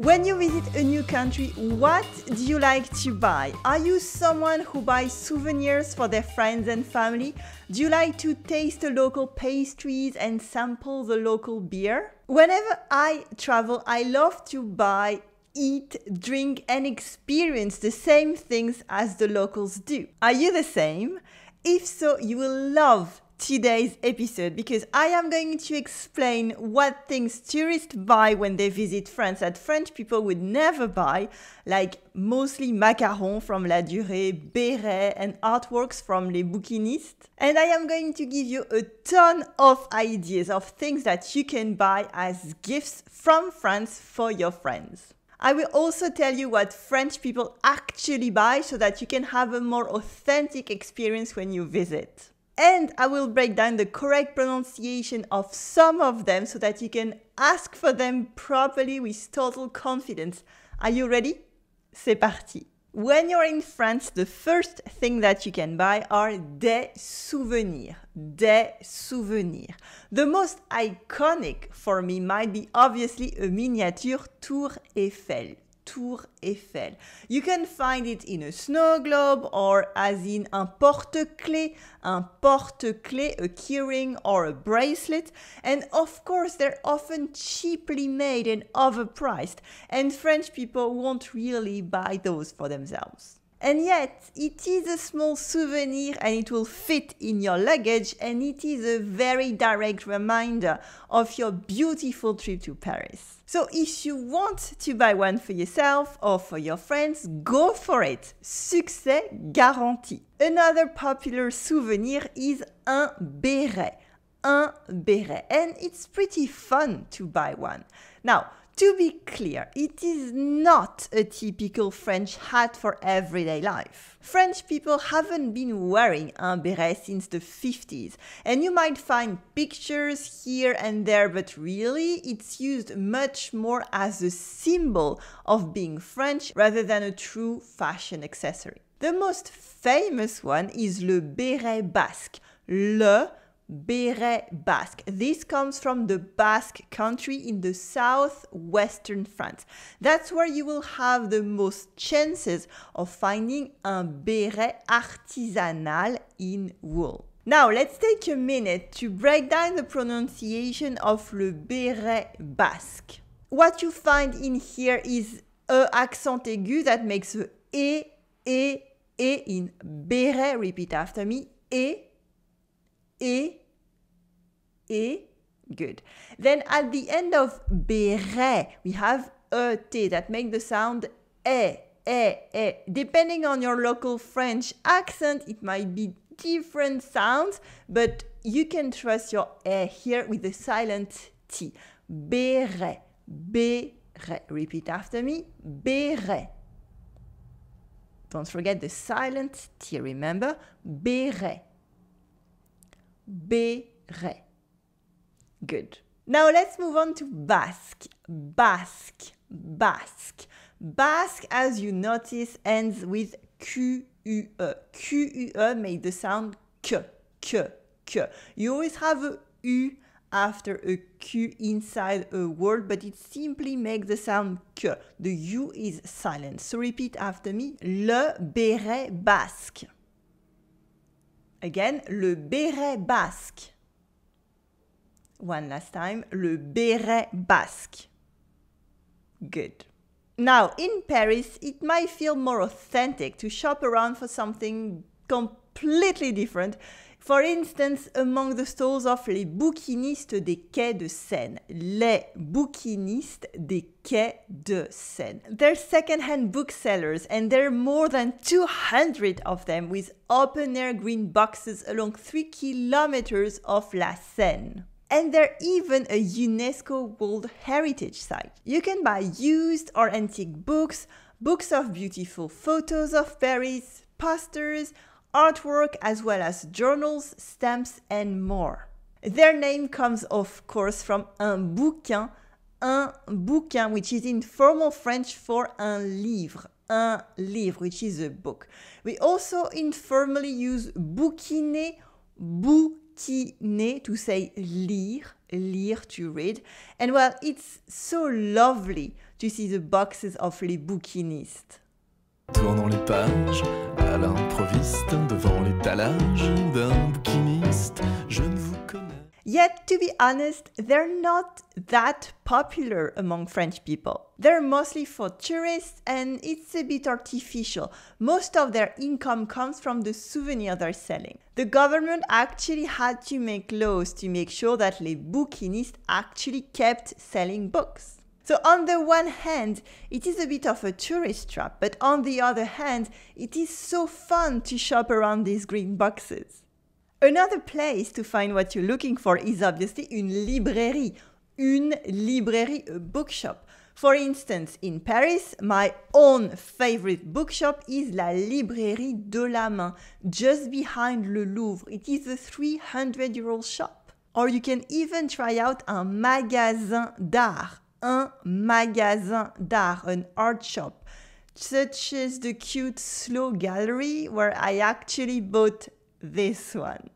When you visit a new country, what do you like to buy? Are you someone who buys souvenirs for their friends and family? Do you like to taste the local pastries and sample the local beer? Whenever I travel, I love to buy eat, drink, and experience the same things as the locals do. Are you the same? If so, you will love today's episode because I am going to explain what things tourists buy when they visit France that French people would never buy, like mostly macarons from La Durée, Béret, and artworks from Les Bouquinistes. And I am going to give you a ton of ideas of things that you can buy as gifts from France for your friends. I will also tell you what French people actually buy so that you can have a more authentic experience when you visit and I will break down the correct pronunciation of some of them so that you can ask for them properly with total confidence. Are you ready? C'est parti! When you're in France, the first thing that you can buy are des souvenirs. Des souvenirs. The most iconic for me might be obviously a miniature Tour Eiffel. Tour Eiffel. You can find it in a snow globe or as in un porte-clé, un porte-clé, a keyring or a bracelet. And of course, they're often cheaply made and overpriced, and French people won't really buy those for themselves. And yet, it is a small souvenir and it will fit in your luggage, and it is a very direct reminder of your beautiful trip to Paris. So if you want to buy one for yourself or for your friends, go for it. Succès garanti. Another popular souvenir is un béret. Un béret. And it's pretty fun to buy one. Now, to be clear, it is not a typical French hat for everyday life. French people haven't been wearing un beret since the 50s, and you might find pictures here and there, but really it's used much more as a symbol of being French rather than a true fashion accessory. The most famous one is le béret basque, le Beret Basque. This comes from the Basque country in the southwestern France. That's where you will have the most chances of finding a beret artisanal in wool. Now let's take a minute to break down the pronunciation of le beret basque. What you find in here is a accent aigu that makes a e, e, e in beret. Repeat after me, e, E, E, good. Then at the end of "bère," we have a T that make the sound E, E, E. Depending on your local French accent, it might be different sounds, but you can trust your E here with the silent T. "Bère," béret. Repeat after me, bere do Don't forget the silent T, remember? "bère." béret. Good. Now let's move on to Basque. Basque. Basque. Basque, as you notice, ends with Q U E. Q U E made the sound K. K. K. You always have a U after a Q inside a word, but it simply makes the sound K. The U is silent. So repeat after me. Le béret basque. Again, le béret basque. One last time, le béret basque. Good. Now, in Paris, it might feel more authentic to shop around for something completely different for instance, among the stalls of les bouquinistes des quais de Seine. Les bouquinistes des quais de Seine. They're second-hand booksellers and there are more than 200 of them with open-air green boxes along 3 kilometers of La Seine and they're even a UNESCO World Heritage Site. You can buy used or antique books, books of beautiful photos of Paris, posters, artwork, as well as journals, stamps, and more. Their name comes, of course, from un bouquin, un bouquin, which is informal French for un livre, un livre, which is a book. We also informally use bouquinet, bouquinet, to say lire, lire to read. And well, it's so lovely to see the boxes of Les Bouquinistes. Tournant les pages, à l'improviste, devant l'étalage d'un bouquiniste, je ne vous connais. Yet, to be honest, they're not that popular among French people. They're mostly for tourists and it's a bit artificial. Most of their income comes from the souvenirs they're selling. The government actually had to make laws to make sure that les bouquinistes actually kept selling books. So, on the one hand, it is a bit of a tourist trap, but on the other hand, it is so fun to shop around these green boxes. Another place to find what you're looking for is obviously une librairie, une librairie, a bookshop. For instance, in Paris, my own favorite bookshop is La Librairie de la Main, just behind Le Louvre. It is a 300 year old shop. Or you can even try out a magasin d'art, un magasin d'art, an art shop, such as the cute Slow Gallery, where I actually bought this one.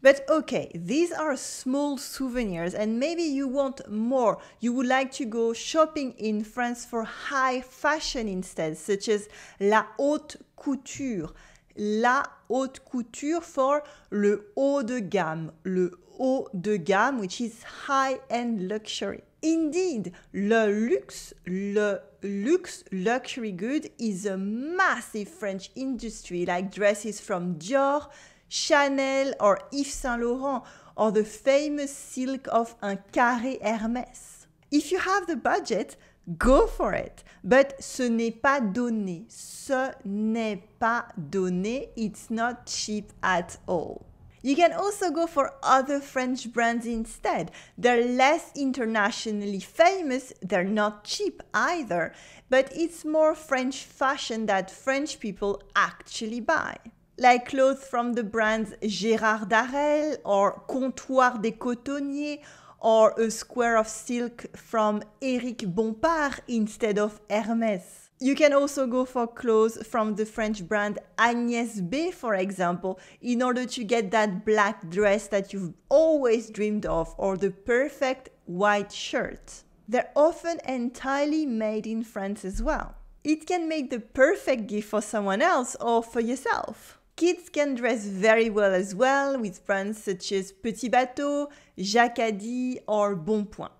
But okay, these are small souvenirs, and maybe you want more. You would like to go shopping in France for high fashion instead, such as la haute couture. La haute couture for le haut de gamme, le haut de gamme, which is high-end luxury. Indeed, le luxe, le luxe luxury good is a massive French industry like dresses from Dior, Chanel or Yves Saint Laurent or the famous silk of un carré Hermès. If you have the budget, go for it. But ce n'est pas donné. Ce n'est pas donné. It's not cheap at all. You can also go for other French brands instead. They're less internationally famous, they're not cheap either, but it's more French fashion that French people actually buy. Like clothes from the brands Gérard Darel or Comptoir des Cotonniers or a square of silk from Eric Bompard instead of Hermès. You can also go for clothes from the French brand Agnès B, for example, in order to get that black dress that you've always dreamed of or the perfect white shirt. They're often entirely made in France as well. It can make the perfect gift for someone else or for yourself. Kids can dress very well as well with brands such as Petit Bateau, Jacadie, or Bonpoint.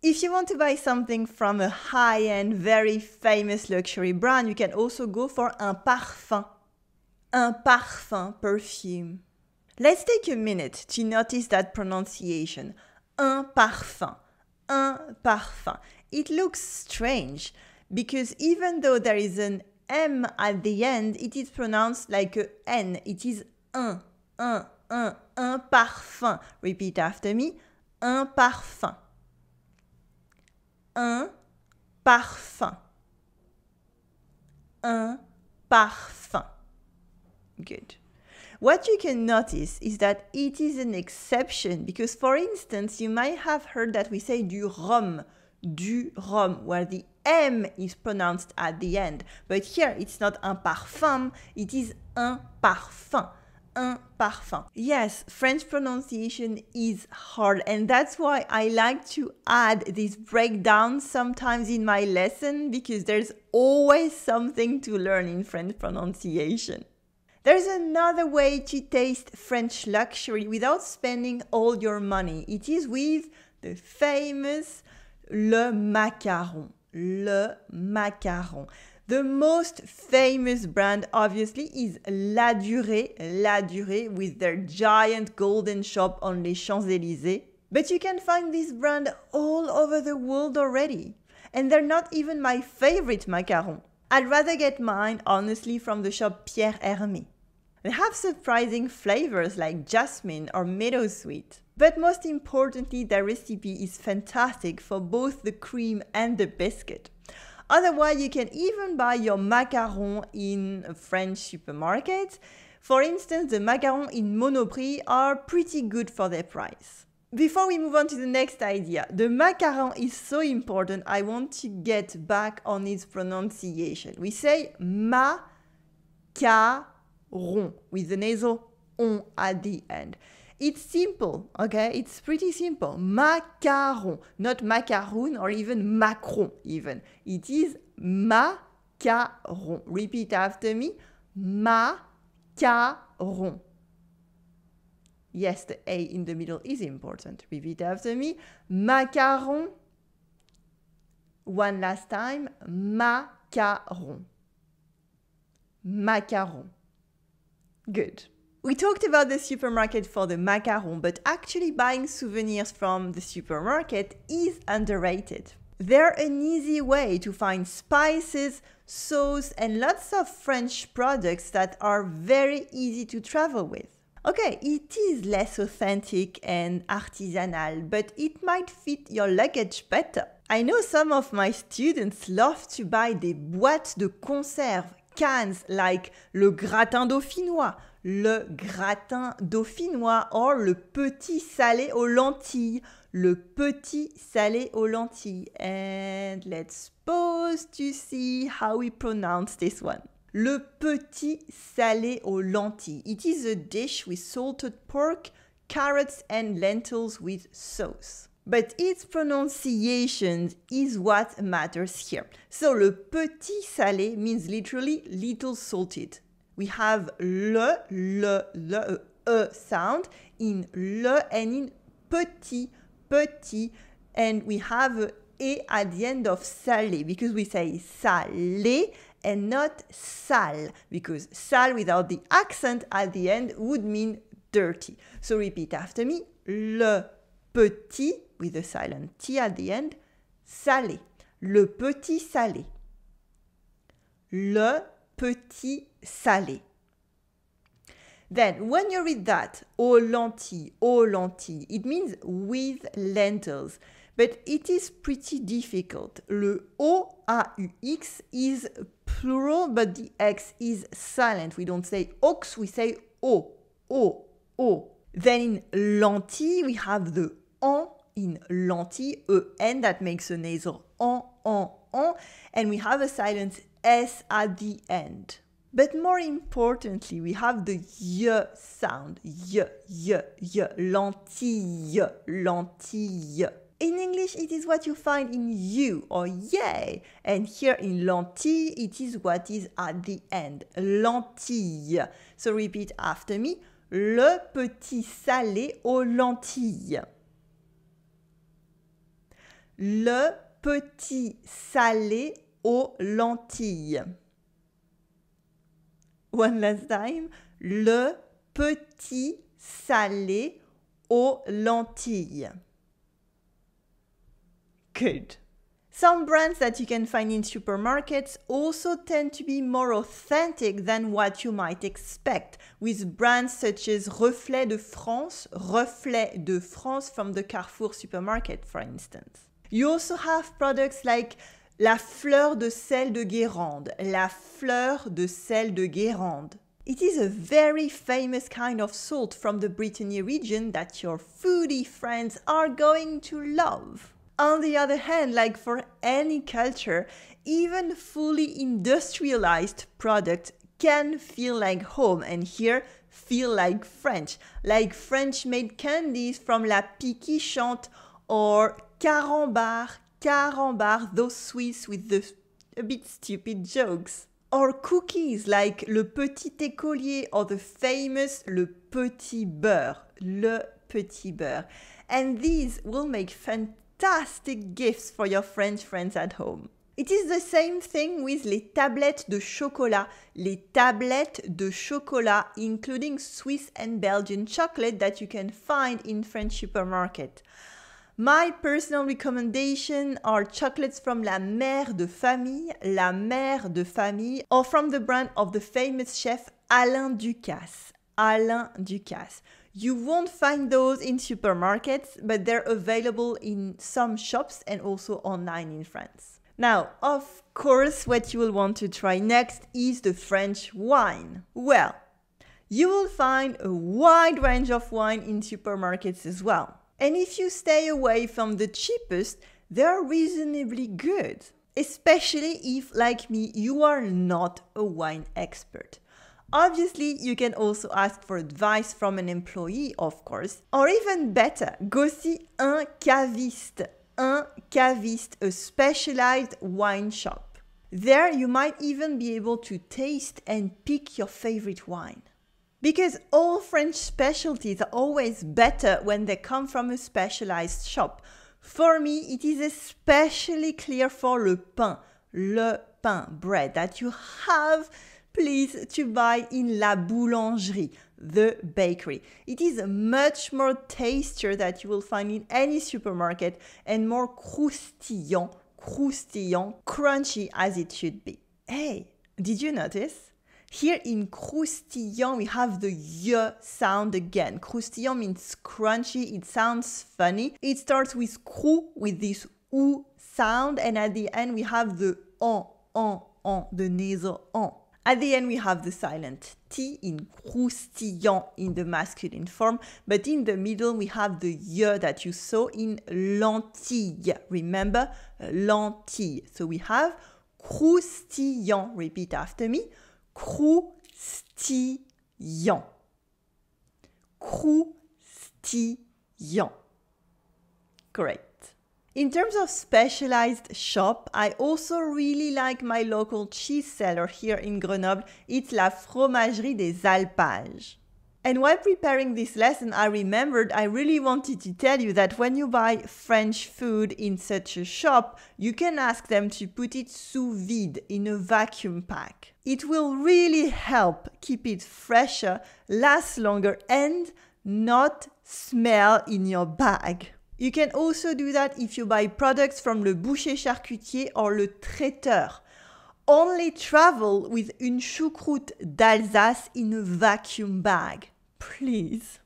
If you want to buy something from a high end, very famous luxury brand, you can also go for un parfum. Un parfum, perfume. Let's take a minute to notice that pronunciation. Un parfum. Un parfum. It looks strange because even though there is an M at the end, it is pronounced like a N. It is un, un, un, un parfum. Repeat after me. Un parfum un parfum. Un parfum. Good. What you can notice is that it is an exception because, for instance, you might have heard that we say du rhum, du rhum, where the M is pronounced at the end. But here it's not un parfum, it is un parfum parfum. Yes, French pronunciation is hard, and that's why I like to add these breakdowns sometimes in my lesson because there's always something to learn in French pronunciation. There's another way to taste French luxury without spending all your money. It is with the famous le macaron. Le macaron. The most famous brand, obviously, is La Durée, La Durée, with their giant golden shop on Les Champs Elysees. But you can find this brand all over the world already. And they're not even my favorite macaron. I'd rather get mine, honestly, from the shop Pierre Hermé. They have surprising flavors like jasmine or meadow sweet, But most importantly, their recipe is fantastic for both the cream and the biscuit. Otherwise, you can even buy your macaron in a French supermarket. For instance, the macarons in Monoprix are pretty good for their price. Before we move on to the next idea, the macaron is so important, I want to get back on its pronunciation. We say macaron with the nasal on at the end. It's simple, okay? It's pretty simple. Macaron, not macaroon or even Macron, even. It is macaron. Repeat after me. Macaron. Yes, the A in the middle is important. Repeat after me. Macaron. One last time. Macaron. Macaron. Good. We talked about the supermarket for the macaron, but actually buying souvenirs from the supermarket is underrated. They're an easy way to find spices, sauce, and lots of French products that are very easy to travel with. Okay, it is less authentic and artisanal, but it might fit your luggage better. I know some of my students love to buy des boîtes de conserve cans like le gratin dauphinois le gratin dauphinois or le petit salé aux lentilles. Le petit salé aux lentilles. And let's pause to see how we pronounce this one. Le petit salé aux lentilles. It is a dish with salted pork, carrots and lentils with sauce. But its pronunciation is what matters here. So le petit salé means literally little salted. We have le, le, le, e sound in le and in petit, petit. And we have e at the end of salé because we say salé and not sal because sal without the accent at the end would mean dirty. So repeat after me. Le petit with a silent t at the end, salé. Le petit salé. Le petit salé. Then, when you read that, aux lentilles, aux lentilles, it means with lentils. But it is pretty difficult. Le O-A-U-X is plural, but the X is silent. We don't say ox, we say O, O, O. Then in lentille, we have the en in lentille, E-N, that makes a nasal en, en, en. And we have a silent S at the end. But more importantly, we have the y sound. Y, y, y, lentille, lentille. In English, it is what you find in you or yay. And here in lentille, it is what is at the end. Lentille. So repeat after me. Le petit salé aux lentilles. Le petit salé aux lentilles. One last time. Le petit salé aux lentilles. Good. Some brands that you can find in supermarkets also tend to be more authentic than what you might expect, with brands such as Reflet de France, Reflet de France from the Carrefour supermarket, for instance. You also have products like La fleur de sel de Guérande. La fleur de sel de Guérande. It is a very famous kind of salt from the Brittany region that your foodie friends are going to love. On the other hand, like for any culture, even fully industrialized products can feel like home and here feel like French, like French made candies from La Piquichante or Carambar carambar those Swiss with the a bit stupid jokes. Or cookies like le petit écolier or the famous le petit beurre, le petit beurre. And these will make fantastic gifts for your French friends at home. It is the same thing with les tablettes de chocolat, les tablettes de chocolat, including Swiss and Belgian chocolate that you can find in French supermarket. My personal recommendation are chocolates from La Mère de Famille, La Mère de Famille, or from the brand of the famous chef Alain Ducasse. Alain Ducasse. You won't find those in supermarkets, but they're available in some shops and also online in France. Now, of course, what you will want to try next is the French wine. Well, you will find a wide range of wine in supermarkets as well. And if you stay away from the cheapest, they're reasonably good, especially if, like me, you are not a wine expert. Obviously, you can also ask for advice from an employee, of course, or even better, go see un caviste, un caviste, a specialized wine shop. There, you might even be able to taste and pick your favorite wine. Because all French specialties are always better when they come from a specialized shop. For me, it is especially clear for le pain, le pain bread that you have please to buy in La Boulangerie, the bakery. It is much more tastier that you will find in any supermarket and more croustillant, croustillant, crunchy as it should be. Hey, did you notice? Here in croustillant we have the y sound again. Croustillant means crunchy. It sounds funny. It starts with crou, with this ou sound, and at the end we have the en on, on, the nasal on. At the end, we have the silent T in croustillant in the masculine form, but in the middle, we have the y that you saw in lentille. Remember, lentille. So we have croustillant. Repeat after me croustillant, croustillant. Great. In terms of specialized shop, I also really like my local cheese seller here in Grenoble. It's La Fromagerie des Alpages. And while preparing this lesson, I remembered I really wanted to tell you that when you buy French food in such a shop, you can ask them to put it sous vide in a vacuum pack. It will really help keep it fresher, last longer, and not smell in your bag. You can also do that if you buy products from Le Boucher Charcutier or Le Traiteur only travel with une choucroute d'Alsace in a vacuum bag. Please.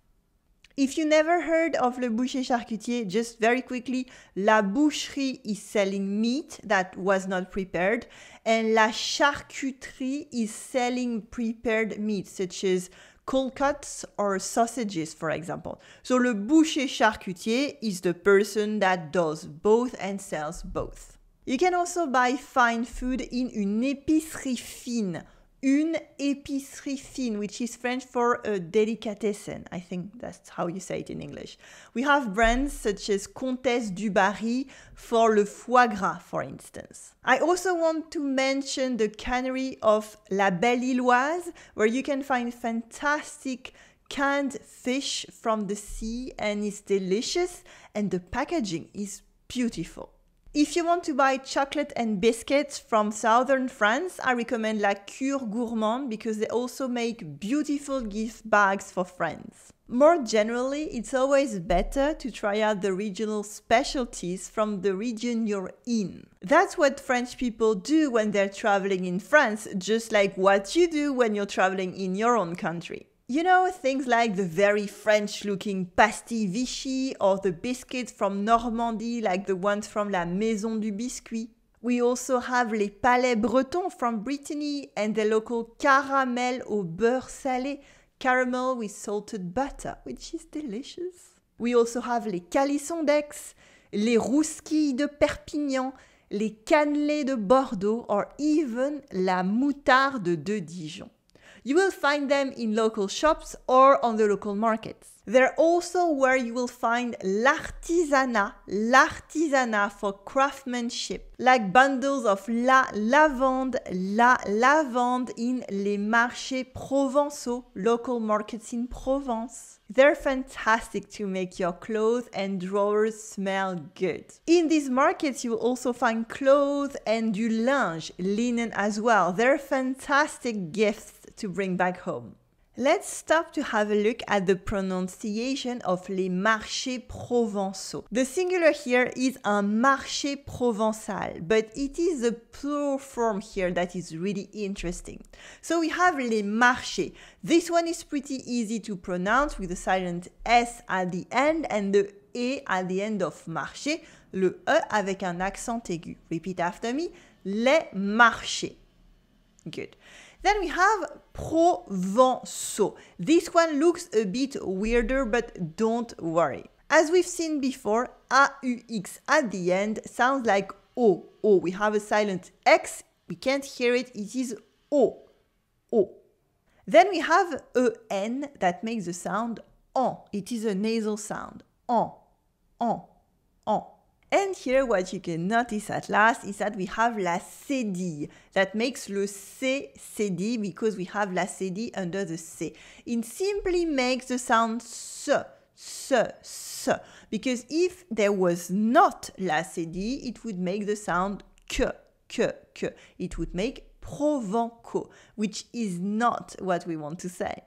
If you never heard of Le Boucher Charcutier, just very quickly, La Boucherie is selling meat that was not prepared, and La Charcuterie is selling prepared meat, such as cold cuts or sausages, for example. So, Le Boucher Charcutier is the person that does both and sells both. You can also buy fine food in une épicerie fine. Une épicerie fine, which is French for a delicatessen. I think that's how you say it in English. We have brands such as Comtesse du Barry for le foie gras, for instance. I also want to mention the cannery of La Belle Iloise, where you can find fantastic canned fish from the sea and it's delicious and the packaging is beautiful. If you want to buy chocolate and biscuits from southern France, I recommend La Cure Gourmand because they also make beautiful gift bags for friends. More generally, it's always better to try out the regional specialties from the region you're in. That's what French people do when they're traveling in France, just like what you do when you're traveling in your own country. You know, things like the very French looking pasty Vichy or the biscuits from Normandy, like the ones from La Maison du Biscuit. We also have les palais bretons from Brittany and the local caramel au beurre salé, caramel with salted butter, which is delicious. We also have les calissons d'Aix, les rousquilles de Perpignan, les cannelés de Bordeaux, or even la moutarde de Dijon. You will find them in local shops or on the local markets. They're also where you will find l'artisanat, l'artisanat for craftsmanship, like bundles of la lavande, la lavande in les marchés provençaux, local markets in Provence. They're fantastic to make your clothes and drawers smell good. In these markets, you will also find clothes and du linge, linen as well. They're fantastic gifts to bring back home. Let's stop to have a look at the pronunciation of les marchés provençaux. The singular here is un marché provençal, but it is the plural form here that is really interesting. So we have les marchés. This one is pretty easy to pronounce with the silent S at the end and the E at the end of marché, le E avec un accent aigu. Repeat after me, les marchés. Good. Then we have provençal. This one looks a bit weirder, but don't worry. As we've seen before, AUX at the end sounds like O. O. We have a silent X, we can't hear it, it is O. O. Then we have a n that makes the sound ON. It is a nasal sound. ON, ON, ON. And here what you can notice at last is that we have la cédille. That makes le C cédille because we have la cédille under the C. It simply makes the sound S, S, S. Because if there was not la cédille, it would make the sound que, que, que. It would make Provenco, which is not what we want to say.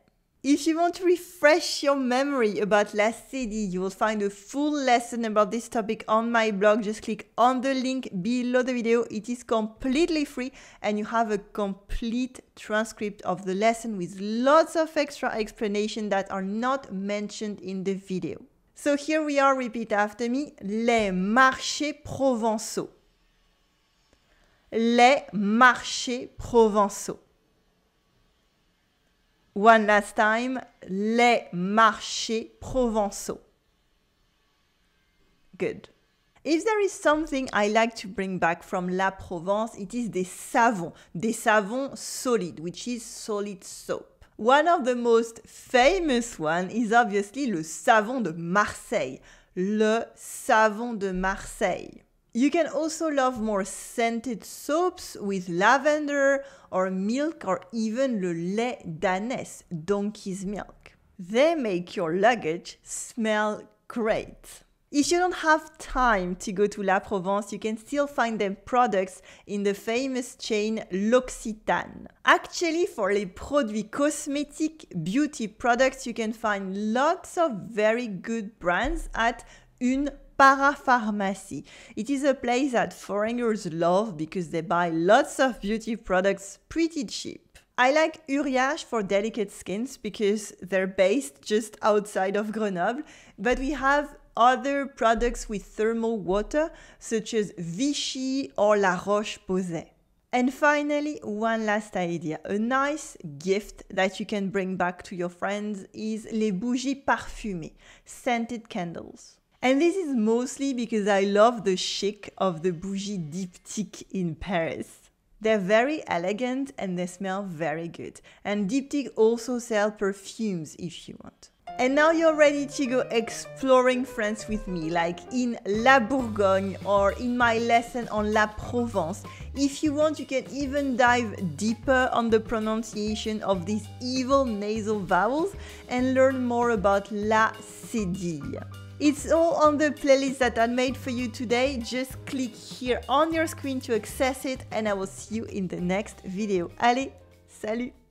If you want to refresh your memory about last CD, you will find a full lesson about this topic on my blog. Just click on the link below the video. It is completely free and you have a complete transcript of the lesson with lots of extra explanation that are not mentioned in the video. So here we are, repeat after me, les marchés provençaux. Les marchés provençaux. One last time, les marchés provençaux. Good. If there is something I like to bring back from La Provence, it is des savons, des savons solides, which is solid soap. One of the most famous one is obviously le savon de Marseille, le savon de Marseille. You can also love more scented soaps with lavender or milk or even le lait d'ânesse, donkey's milk. They make your luggage smell great. If you don't have time to go to La Provence, you can still find them products in the famous chain L'Occitane. Actually, for les produits cosmétiques, beauty products, you can find lots of very good brands at une parapharmacy. It is a place that foreigners love because they buy lots of beauty products pretty cheap. I like Uriage for delicate skins because they're based just outside of Grenoble, but we have other products with thermal water such as Vichy or La Roche-Posay. And finally, one last idea. A nice gift that you can bring back to your friends is les bougies parfumées, scented candles. And this is mostly because I love the chic of the bougie diptyque in Paris. They're very elegant and they smell very good. And Diptyque also sell perfumes if you want. And now you're ready to go exploring France with me, like in La Bourgogne or in my lesson on La Provence. If you want, you can even dive deeper on the pronunciation of these evil nasal vowels and learn more about La Cédille. It's all on the playlist that I made for you today. Just click here on your screen to access it and I will see you in the next video. Allez, salut